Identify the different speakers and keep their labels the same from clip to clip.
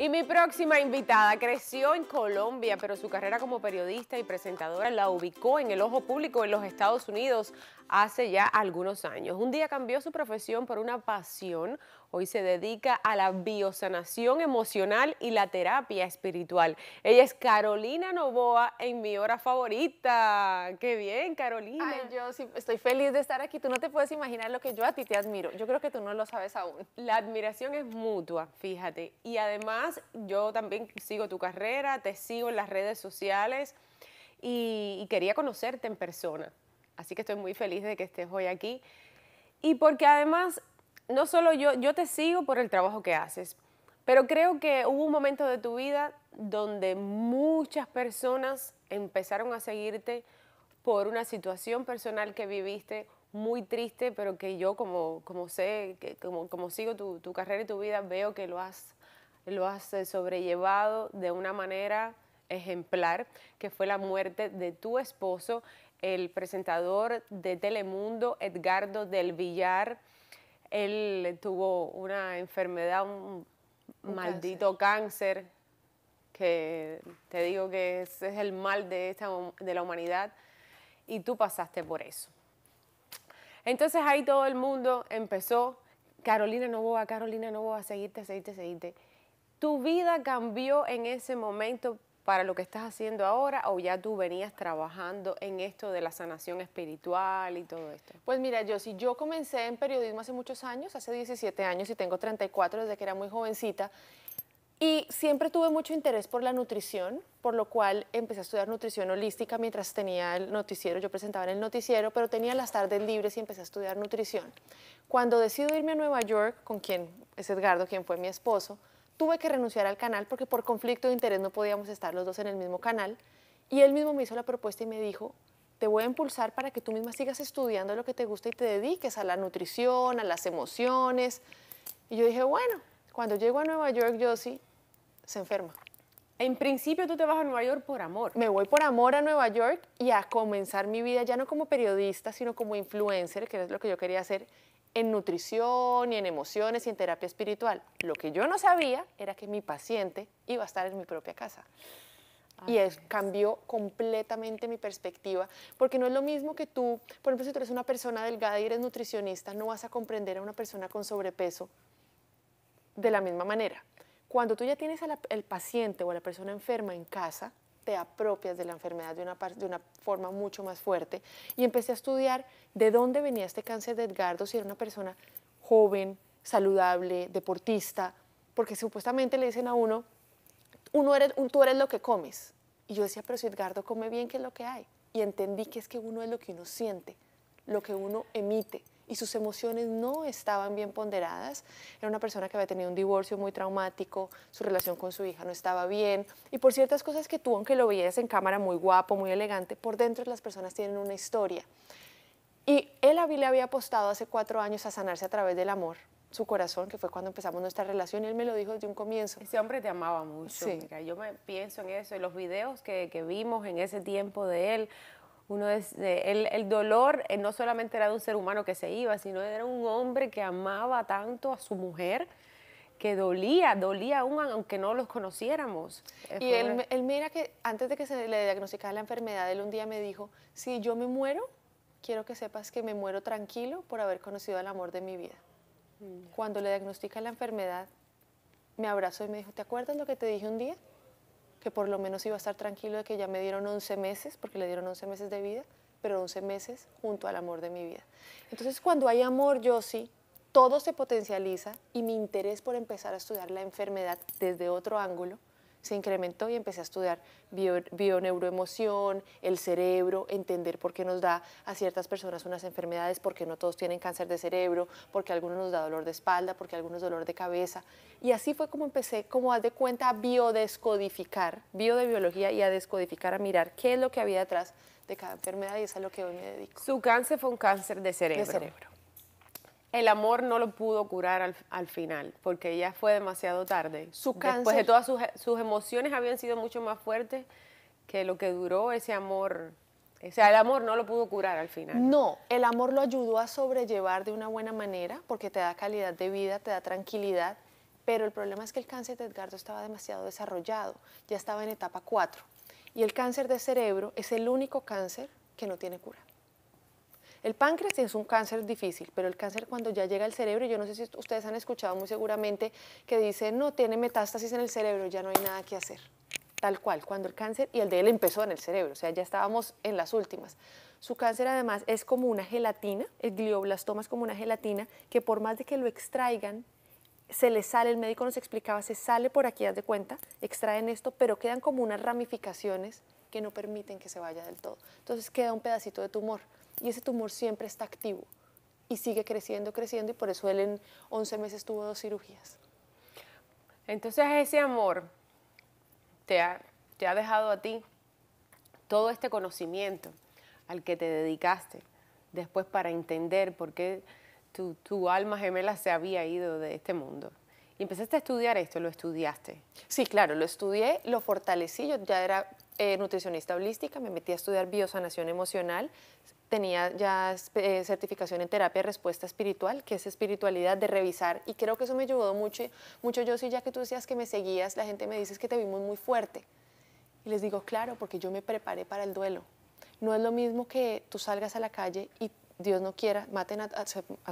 Speaker 1: Y mi próxima invitada creció en Colombia, pero su carrera como periodista y presentadora la ubicó en el ojo público en los Estados Unidos hace ya algunos años. Un día cambió su profesión por una pasión. Hoy se dedica a la biosanación emocional y la terapia espiritual. Ella es Carolina Novoa en mi hora favorita. ¡Qué bien, Carolina! yo estoy feliz de estar aquí. Tú no te puedes imaginar lo que yo a ti te admiro. Yo creo que tú no lo sabes aún. La admiración es mutua, fíjate. Y además, yo también sigo tu carrera, te sigo en las redes sociales y quería conocerte en persona. Así que estoy muy feliz de que estés hoy aquí. Y porque además, no solo yo, yo te sigo por el trabajo que haces, pero creo que hubo un momento de tu vida donde muchas personas empezaron a seguirte por una situación personal que viviste muy triste, pero que yo como, como sé, que como, sigo tu, carrera y tu vida, veo que lo has, lo has eh, sobrellevado de una manera ejemplar, que fue la muerte de tu esposo el presentador de Telemundo, Edgardo del Villar. Él tuvo una enfermedad, un, maldito cáncer. que te digo que es, el mal de, esta, de la humanidad, y tú pasaste por eso. Entonces ahí todo el mundo empezó, Carolina Novoa, Carolina Novoa, seguirte, seguirte, seguirte. Tu vida cambió en ese momento para lo que estás haciendo ahora o ya tú venías trabajando en esto de la sanación espiritual y todo esto? Pues
Speaker 2: mira, yo si yo comencé en periodismo hace muchos años, hace 17 años y tengo 34 desde que era muy jovencita, y siempre tuve mucho interés por la nutrición, por lo cual empecé a estudiar nutrición holística mientras tenía el noticiero, yo presentaba en el noticiero, pero tenía las tardes libres y empecé a estudiar nutrición. Cuando decido irme a Nueva York, con quien es Edgardo, quien fue mi esposo, tuve que renunciar al canal porque por conflicto de interés no podíamos estar los dos en el mismo canal. Y él mismo me hizo la propuesta y me dijo, te voy a impulsar para que tú misma sigas estudiando lo que te gusta y te dediques a la nutrición, a las emociones. Y yo dije, bueno, cuando llego a Nueva York, yo se enferma. En principio tú te vas a Nueva York por amor. Me voy por amor a Nueva York y a comenzar mi vida ya no como periodista, sino como influencer, que es lo que yo quería hacer, en nutrición y en emociones y en terapia espiritual. Lo que yo no sabía era que mi paciente iba a estar en mi propia casa. y cambió completamente mi perspectiva, porque no es lo mismo que tú, por ejemplo, si tú eres una persona delgada y eres nutricionista, no vas a comprender a una persona con sobrepeso de la misma manera. Cuando tú ya tienes al paciente o a la persona enferma en casa, te apropias de la enfermedad de una, de una forma mucho más fuerte. Y empecé a estudiar de dónde venía este cáncer de Edgardo, si era una persona joven, saludable, deportista, porque supuestamente le dicen a uno, uno eres, un, tú eres lo que comes. Y yo decía, pero si Edgardo come bien, ¿qué es lo que hay? Y entendí que es que uno es lo que uno siente, lo que uno emite y sus emociones no estaban bien ponderadas. Era una persona que había tenido un divorcio muy traumático, su relación con su hija no estaba bien y por ciertas cosas que tú, aunque lo veías en cámara muy guapo, muy elegante, por dentro las personas tienen una historia. Y él le había apostado hace cuatro años a sanarse a través del amor, su corazón, que fue cuando empezamos nuestra relación, y él me
Speaker 1: lo dijo desde un comienzo. Ese hombre te amaba mucho. yo me pienso en eso, en los videos que, que vimos en ese tiempo de él, uno es, eh, el, dolor eh, no solamente era de un ser humano que se iba, sino era un hombre que amaba tanto a su mujer que dolía, dolía aún aunque no los conociéramos. Eh, y él, mira que antes de que se le
Speaker 2: diagnosticara la enfermedad, él un día me dijo, si yo me muero, quiero que sepas que me muero tranquilo por haber conocido al amor de mi vida. Mm, Cuando le diagnostica la enfermedad, me abrazó y me dijo, ¿te acuerdas lo que te dije un día? que por lo menos iba a estar tranquilo de que ya me dieron 11 meses, porque le dieron 11 meses de vida, pero 11 meses junto al amor de mi vida. Entonces, cuando hay amor, yo sí, todo se potencializa y mi interés por empezar a estudiar la enfermedad desde otro ángulo se incrementó y empecé a estudiar bioneuroemoción, el cerebro, entender por qué nos da a ciertas personas unas enfermedades, por qué no todos tienen cáncer de cerebro, por qué algunos nos da dolor de espalda, por qué algunos dolor de cabeza. Y así fue como empecé, como haz de cuenta, a biodescodificar, bio de biología y a descodificar, a mirar qué es lo que había detrás de cada enfermedad y eso es a lo que hoy me dedico. Su cáncer fue un cáncer De cerebro
Speaker 1: el amor no lo pudo curar al, final, porque ya fue demasiado tarde. Su Después de todas sus, sus, emociones habían sido mucho más fuertes que lo que duró ese amor. O sea, el amor no lo pudo curar al final.
Speaker 2: No, el amor lo ayudó a sobrellevar de una buena manera, porque te da calidad de vida, te da tranquilidad, pero el problema es que el cáncer de Edgardo estaba demasiado desarrollado, ya estaba en etapa 4. Y el cáncer de cerebro es el único cáncer que no tiene cura. El páncreas es un cáncer difícil, pero el cáncer cuando ya llega al cerebro, yo no sé si ustedes han escuchado muy seguramente que dicen, no, tiene metástasis en el cerebro, ya no hay nada que hacer. Tal cual, cuando el cáncer, y el de él empezó en el cerebro, o sea, ya estábamos en las últimas. Su cáncer además es como una gelatina, el glioblastoma es como una gelatina, que por más de que lo extraigan, se le sale, el médico nos explicaba, se sale por aquí, haz de cuenta, extraen esto, pero quedan como unas ramificaciones que no permiten que se vaya del todo. Entonces queda un pedacito de tumor y ese tumor siempre está activo y sigue creciendo, creciendo y por eso él en 11 meses tuvo dos cirugías.
Speaker 1: Entonces ese amor te ha, dejado a ti todo este conocimiento al que te dedicaste después para entender por qué tu alma gemela se había ido de este mundo. Y empezaste a estudiar esto, lo estudiaste. Sí, claro, lo estudié, lo fortalecí, yo ya era eh, nutricionista
Speaker 2: holística, me metí a estudiar biosanación emocional, tenía ya eh, certificación en terapia de respuesta espiritual, que es espiritualidad de revisar, y creo que eso me ayudó mucho, mucho yo, sí, ya que tú decías que me seguías, la gente me dice que te vimos muy fuerte. Y les digo, claro, porque yo me preparé para el duelo. No es lo mismo que tú salgas a la calle y Dios no quiera, maten a,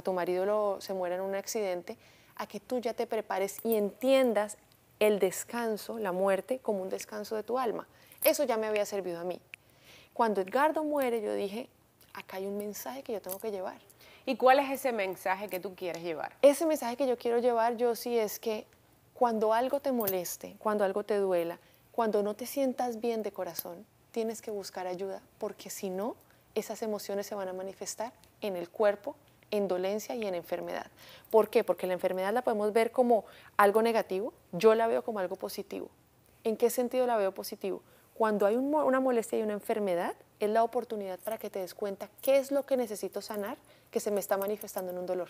Speaker 2: tu marido, lo, se muera en un accidente, a que tú ya te prepares y entiendas el descanso, la muerte, como un descanso de tu alma. Eso ya me había servido a mí. Cuando Edgardo muere, yo dije, acá hay un mensaje que yo tengo que llevar.
Speaker 1: ¿Y cuál es ese mensaje que tú quieres llevar?
Speaker 2: Ese mensaje que yo quiero llevar, yo sí, es que cuando algo te moleste, cuando algo te duela, cuando no te sientas bien de corazón, tienes que buscar ayuda, porque si no, esas emociones se van a manifestar en el cuerpo, en dolencia y en enfermedad. ¿Por qué? Porque la enfermedad la podemos ver como algo negativo, yo la veo como algo positivo. ¿En qué sentido la veo positivo? Cuando hay una molestia y una enfermedad, es la oportunidad para que te des cuenta qué es lo que necesito sanar que se me está manifestando en un dolor.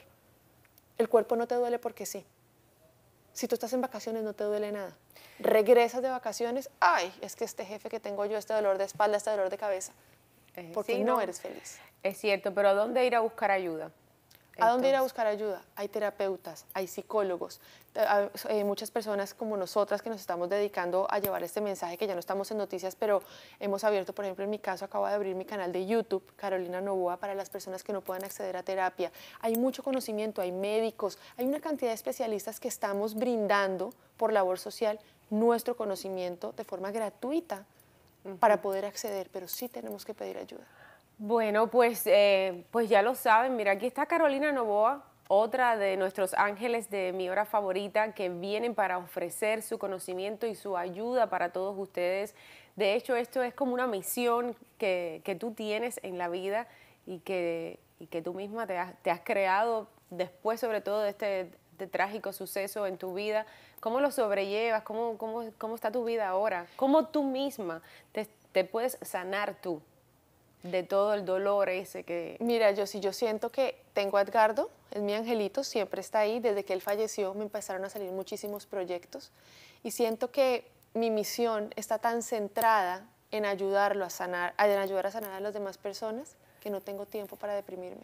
Speaker 2: El cuerpo no te duele porque sí. Si tú estás en vacaciones no te duele nada. Regresas de vacaciones, ay, es que este jefe que tengo yo, este dolor de espalda, este dolor de cabeza, eh, porque no, no, eres feliz.
Speaker 1: Es cierto, pero ¿a dónde ir a buscar ayuda?
Speaker 2: ¿A dónde ir a buscar ayuda? Hay terapeutas, hay psicólogos, hay eh, muchas personas como nosotras que nos estamos dedicando a llevar este mensaje, que ya no estamos en noticias, pero hemos abierto, por ejemplo, en mi caso acabo de abrir mi canal de YouTube, Carolina Novoa, para las personas que no puedan acceder a terapia. Hay mucho conocimiento, hay médicos, hay una cantidad de especialistas que estamos brindando por labor social nuestro conocimiento de forma gratuita para poder acceder, pero sí tenemos que pedir ayuda.
Speaker 1: Bueno, pues, eh, pues ya lo saben. Mira, aquí está Carolina Novoa, otra de nuestros ángeles de mi hora favorita que vienen para ofrecer su conocimiento y su ayuda para todos ustedes. De hecho, esto es como una misión que, tú tienes en la vida y que, que tú misma te has, creado después, sobre todo, de este, este trágico suceso en tu vida. ¿Cómo lo sobrellevas? ¿Cómo, cómo, está tu vida ahora? ¿Cómo tú misma te puedes sanar tú? de todo el dolor ese que... Mira, yo sí, yo siento que
Speaker 2: tengo a Edgardo, es mi angelito, siempre está ahí. Desde que él falleció me empezaron a salir muchísimos proyectos y siento que mi misión está tan centrada en ayudarlo a sanar, en ayudar a sanar a las demás personas que no tengo tiempo para deprimirme.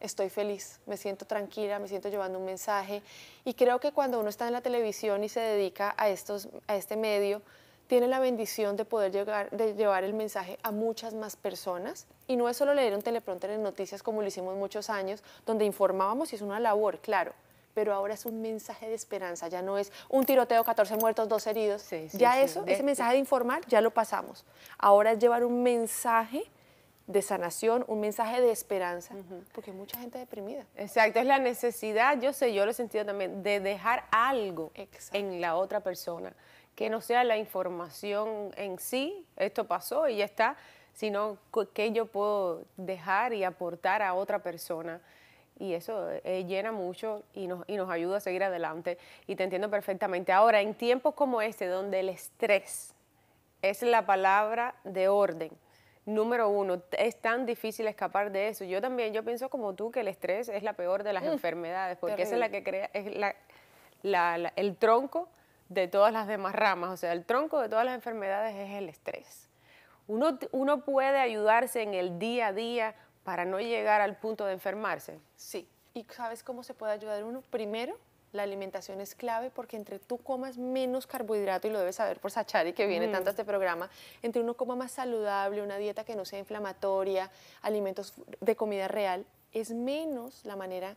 Speaker 2: Estoy feliz, me siento tranquila, me siento llevando un mensaje y creo que cuando uno está en la televisión y se dedica a, estos, a este medio, tiene la bendición de poder llevar el mensaje a muchas más personas. Y no es solo leer un teleprompter en noticias como lo hicimos muchos años, donde informábamos y es una labor, claro, pero ahora es un mensaje de esperanza, ya no es un tiroteo, 14 muertos, dos heridos. ya eso, ese mensaje de informar, ya lo pasamos. Ahora es llevar un mensaje de sanación, un mensaje de esperanza, porque mucha gente deprimida.
Speaker 1: Exacto, es la necesidad, yo sé, yo lo he sentido también, de dejar algo en la otra persona que no sea la información en sí, esto pasó y ya está, sino que yo puedo dejar y aportar a otra persona. Y eso eh, llena mucho y nos, ayuda a seguir adelante. Y te entiendo perfectamente. Ahora, en tiempos como este, donde el estrés es la palabra de orden, número uno, es tan difícil escapar de eso. Yo también, yo pienso como tú que el estrés es la peor de las mm, enfermedades, porque es la que crea, es el tronco de todas las demás ramas, o sea, el tronco de todas las enfermedades es el estrés. Uno, uno puede ayudarse en el día a día para no llegar al punto de enfermarse. Sí,
Speaker 2: ¿y sabes cómo se puede ayudar uno? Primero, la alimentación es clave porque entre tú comas menos carbohidrato, y lo debes saber por Sachari que viene tanto a este programa, entre uno coma más saludable, una dieta que no sea inflamatoria, alimentos de comida real, es menos la manera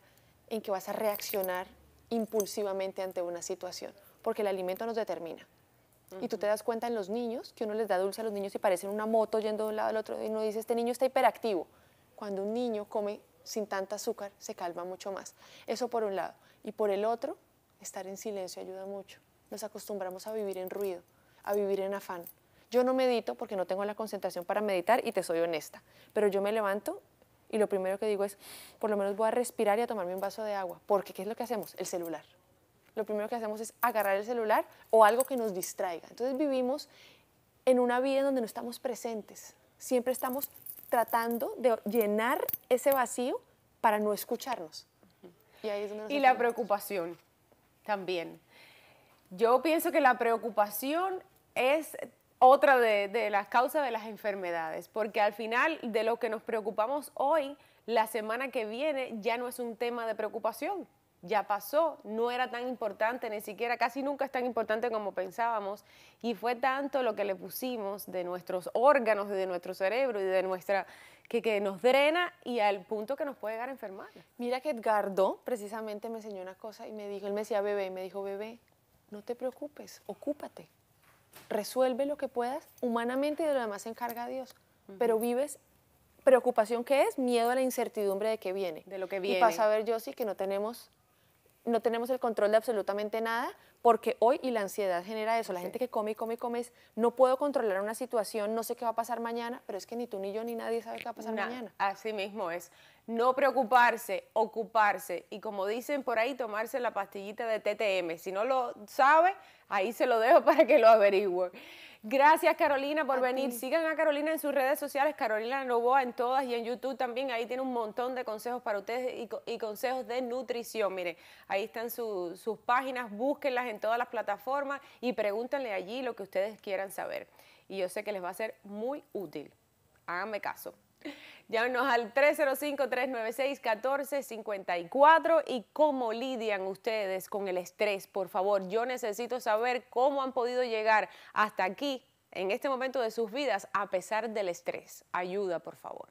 Speaker 2: en que vas a reaccionar impulsivamente ante una situación porque el alimento nos determina. Y tú te das cuenta en los niños, que uno les da dulce a los niños y parecen una moto yendo de un lado al otro y uno dice, este niño está hiperactivo. Cuando un niño come sin tanta azúcar, se calma mucho más. Eso por un lado. Y por el otro, estar en silencio ayuda mucho. Nos acostumbramos a vivir en ruido, a vivir en afán. Yo no medito porque no tengo la concentración para meditar y te soy honesta, pero yo me levanto y lo primero que digo es, por lo menos voy a respirar y a tomarme un vaso de agua, porque ¿qué es lo que hacemos? El celular lo primero que hacemos es agarrar el celular o algo que nos distraiga. Entonces vivimos en una vida en donde no estamos presentes. Siempre estamos tratando de llenar ese vacío
Speaker 1: para no escucharnos. Y, la preocupación también. Yo pienso que la preocupación es otra de las causas de las enfermedades, porque al final de lo que nos preocupamos hoy, la semana que viene ya no es un tema de preocupación, ya pasó, no era tan importante, ni siquiera casi nunca es tan importante como pensábamos, y fue tanto lo que le pusimos de nuestros órganos, de nuestro cerebro y de nuestra, que, que nos drena y al punto que nos puede llegar a enfermar. Mira que Edgardo precisamente
Speaker 2: me enseñó una cosa y me dijo, él me decía bebé, me dijo bebé, no te preocupes, ocúpate, resuelve lo que puedas humanamente y de lo demás se encarga Dios, pero vives preocupación que es miedo a la incertidumbre de que viene.
Speaker 1: De lo que viene. Y pasa
Speaker 2: a yo sí que no tenemos no tenemos el control de absolutamente nada, porque hoy y la ansiedad genera eso. La gente que come y come y come es, no puedo controlar una situación, no sé qué
Speaker 1: va a pasar mañana, pero es que ni tú ni yo ni nadie sabe qué va a pasar mañana. Así mismo es. No preocuparse, ocuparse y como dicen por ahí, tomarse la pastillita de TTM. Si no lo sabe, ahí se lo dejo para que lo averigüe. Gracias Carolina por venir. Sigan a Carolina en sus redes sociales, Carolina Novoa en todas y en YouTube también. Ahí tiene un montón de consejos para ustedes y, consejos de nutrición. Mire, ahí están sus páginas, búsquenlas en todas las plataformas y pregúntenle allí lo que ustedes quieran saber. Y yo sé que les va a ser muy útil. Háganme caso. Llámenos al 305-396-1454 y cómo lidian ustedes con el estrés, por favor. Yo necesito saber cómo han podido llegar hasta aquí, en este momento de sus vidas, a pesar del estrés. Ayuda, por favor.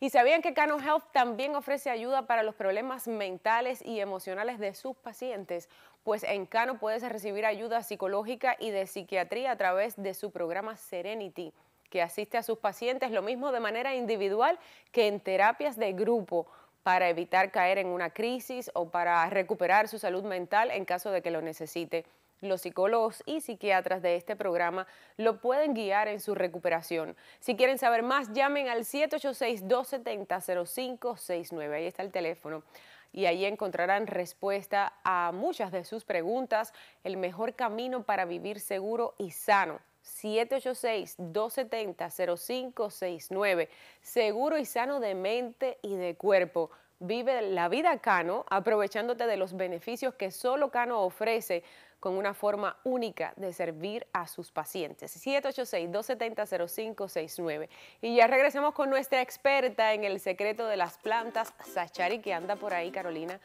Speaker 1: ¿Y sabían que Cano Health también ofrece ayuda para los problemas mentales y emocionales de sus pacientes? Pues en Cano puedes recibir ayuda psicológica y de psiquiatría a través de su programa Serenity que asiste a sus pacientes, lo mismo de manera individual que en terapias de grupo para evitar caer en una crisis o para recuperar su salud mental en caso de que lo necesite. Los psicólogos y psiquiatras de este programa lo pueden guiar en su recuperación. Si quieren saber más, llamen al 786-270-0569. Ahí está el teléfono. Y ahí encontrarán respuesta a muchas de sus preguntas, el mejor camino para vivir seguro y sano. 786-270-0569. Seguro y sano de mente y de cuerpo. Vive la vida Cano aprovechándote de los beneficios que solo Cano ofrece con una forma única de servir a sus pacientes. 786-270-0569. Y ya regresamos con nuestra experta en el secreto de las plantas, Sachari, que anda por ahí, Carolina,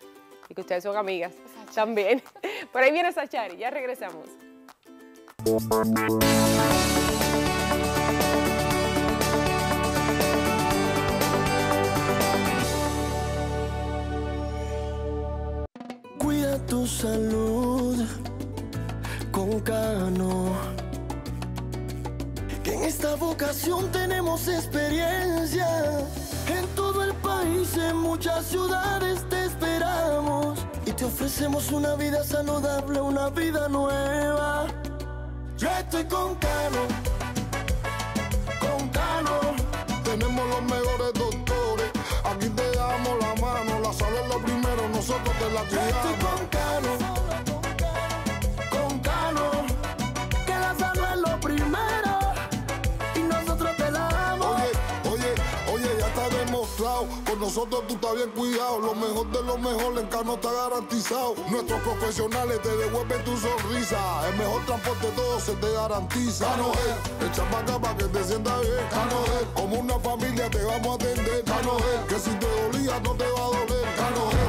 Speaker 1: y que ustedes son amigas también. Por ahí viene Sachari, ya regresamos.
Speaker 2: Cuida tu salud con Cano. Que en esta vocación tenemos experiencia. En todo el país, en muchas
Speaker 1: ciudades te esperamos. Y te ofrecemos una vida saludable, una vida nueva estoy con Cano.
Speaker 2: Con Cano. Tenemos los mejores doctores. Aquí te damos la mano. La salud es lo primero, nosotros te la tiramos. con Cano.
Speaker 1: nosotros tú estás bien cuidado. Lo mejor de lo mejor en Cano está garantizado. Nuestros profesionales te devuelven tu sonrisa. El mejor transporte todo se te garantiza. Cano es, para acá para que te sienta bien. Cano es, como una familia te vamos a atender. Cano es, que si te dolía no te va a doler.